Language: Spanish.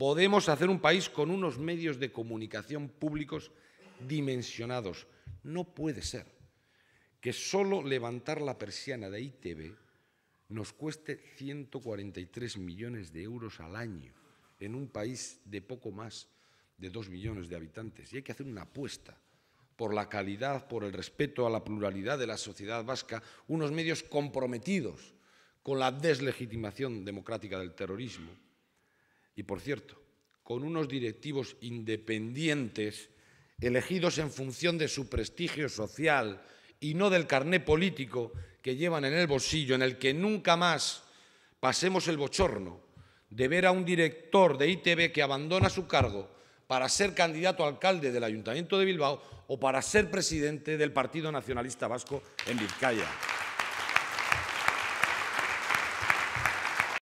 Podemos hacer un país con unos medios de comunicación públicos dimensionados. No puede ser que solo levantar la persiana de ITV nos cueste 143 millones de euros al año en un país de poco más de 2 millones de habitantes. Y hay que hacer una apuesta por la calidad, por el respeto a la pluralidad de la sociedad vasca, unos medios comprometidos con la deslegitimación democrática del terrorismo y por cierto, con unos directivos independientes elegidos en función de su prestigio social y no del carné político que llevan en el bolsillo, en el que nunca más pasemos el bochorno de ver a un director de ITB que abandona su cargo para ser candidato a alcalde del Ayuntamiento de Bilbao o para ser presidente del Partido Nacionalista Vasco en Vizcaya.